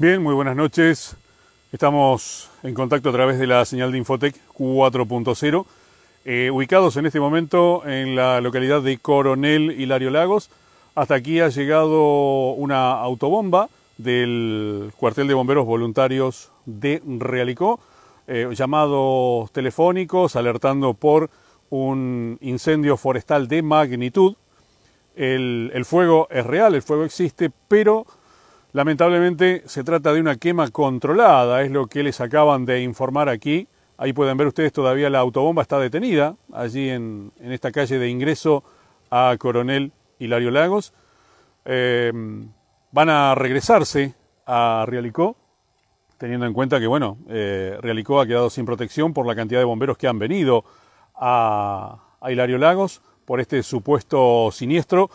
Bien, muy buenas noches. Estamos en contacto a través de la señal de Infotec 4.0, eh, ubicados en este momento en la localidad de Coronel Hilario Lagos. Hasta aquí ha llegado una autobomba del cuartel de bomberos voluntarios de Realicó, eh, llamados telefónicos alertando por un incendio forestal de magnitud. el fuego es real, el fuego existe, pero Lamentablemente se trata de una quema controlada, es lo que les acaban de informar aquí. Ahí pueden ver ustedes todavía la autobomba está detenida, allí en, esta calle de ingreso a Coronel Hilario Lagos. Eh, van a regresarse a Rialicó teniendo en cuenta que, bueno, eh, ha quedado sin protección por la cantidad de bomberos que han venido a Hilario Lagos por este supuesto siniestro.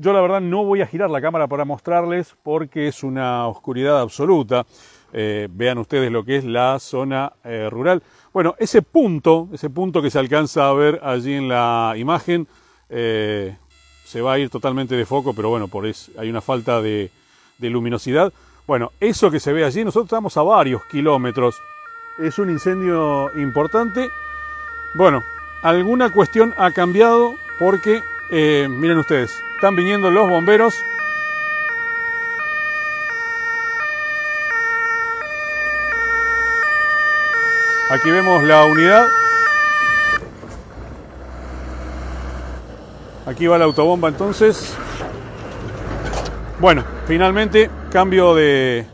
Yo la verdad no voy a girar la cámara para mostrarles porque es una oscuridad absoluta. Eh, vean ustedes lo que es la zona eh, rural. Bueno, ese punto, ese punto que se alcanza a ver allí en la imagen, eh, se va a ir totalmente de foco, pero bueno, por eso hay una falta de, de luminosidad. Bueno, eso que se ve allí, nosotros estamos a varios kilómetros. Es un incendio importante. Bueno, alguna cuestión ha cambiado porque eh, miren ustedes, están viniendo los bomberos. Aquí vemos la unidad. Aquí va la autobomba entonces. Bueno, finalmente cambio de,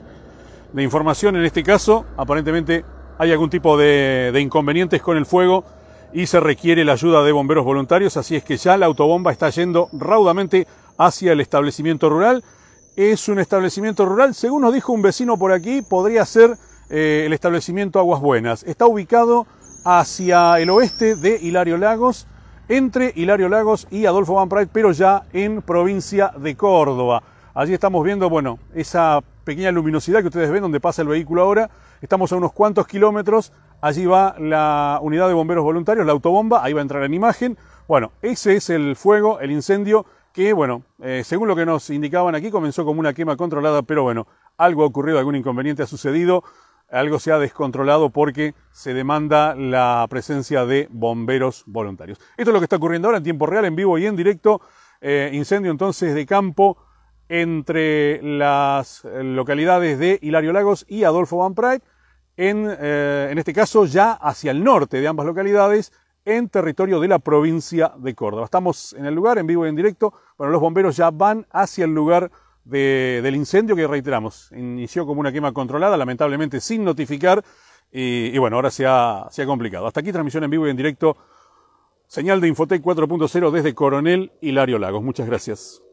información en este caso. Aparentemente hay algún tipo de inconvenientes con el fuego y se requiere la ayuda de bomberos voluntarios, así es que ya la autobomba está yendo raudamente hacia el establecimiento rural. Es un establecimiento rural, según nos dijo un vecino por aquí, podría ser eh, el establecimiento Aguas Buenas. Está ubicado hacia el oeste de Hilario Lagos, entre Hilario Lagos y Adolfo Van Pride, pero ya en provincia de Córdoba. Allí estamos viendo, bueno, esa pequeña luminosidad que ustedes ven donde pasa el vehículo ahora. Estamos a unos cuantos kilómetros Allí va la unidad de bomberos voluntarios, la autobomba, ahí va a entrar en imagen. Bueno, ese es el fuego, el incendio, que bueno, eh, según lo que nos indicaban aquí, comenzó como una quema controlada, pero bueno, algo ha ocurrido, algún inconveniente ha sucedido, algo se ha descontrolado porque se demanda la presencia de bomberos voluntarios. Esto es lo que está ocurriendo ahora en tiempo real, en vivo y en directo. Eh, incendio entonces de campo entre las localidades de Hilario Lagos y Adolfo Van Pride. Eh, en, este caso ya hacia el norte de ambas localidades, en territorio de la provincia de Córdoba. Estamos en el lugar, en vivo y en directo. Bueno, los bomberos ya van hacia el lugar de, del incendio que, reiteramos, inició como una quema controlada, lamentablemente sin notificar. Y, bueno, ahora se ha, se ha, complicado. Hasta aquí transmisión en vivo y en directo. Señal de Infotec 4.0 desde Coronel Hilario Lagos. Muchas gracias.